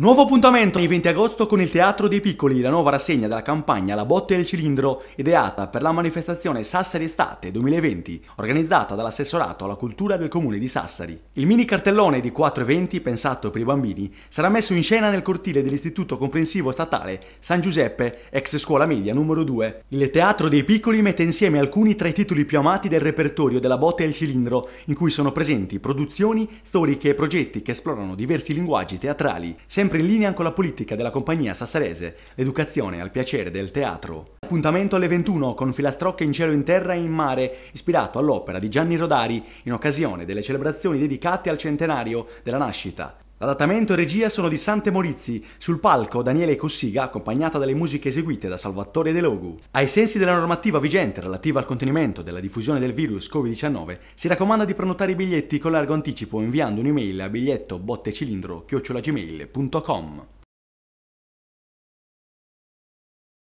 Nuovo appuntamento il 20 agosto con il Teatro dei Piccoli, la nuova rassegna della campagna La Botte e il Cilindro, ideata per la manifestazione Sassari Estate 2020, organizzata dall'assessorato alla cultura del comune di Sassari. Il mini cartellone di 4 eventi, pensato per i bambini, sarà messo in scena nel cortile dell'Istituto Comprensivo Statale San Giuseppe, ex scuola media numero 2. Il Teatro dei Piccoli mette insieme alcuni tra i titoli più amati del repertorio della Botte e il Cilindro, in cui sono presenti produzioni, storiche e progetti che esplorano diversi linguaggi teatrali, sempre sempre in linea con la politica della compagnia sassarese, l'educazione al piacere del teatro. Appuntamento alle 21 con Filastrocche in cielo in terra e in mare, ispirato all'opera di Gianni Rodari in occasione delle celebrazioni dedicate al centenario della nascita. L'adattamento e regia sono di Sante Morizzi. sul palco Daniele Cossiga accompagnata dalle musiche eseguite da Salvatore De Logu. Ai sensi della normativa vigente relativa al contenimento della diffusione del virus Covid-19, si raccomanda di prenotare i biglietti con largo anticipo inviando un'email a biglietto bottecilindro-gmail.com.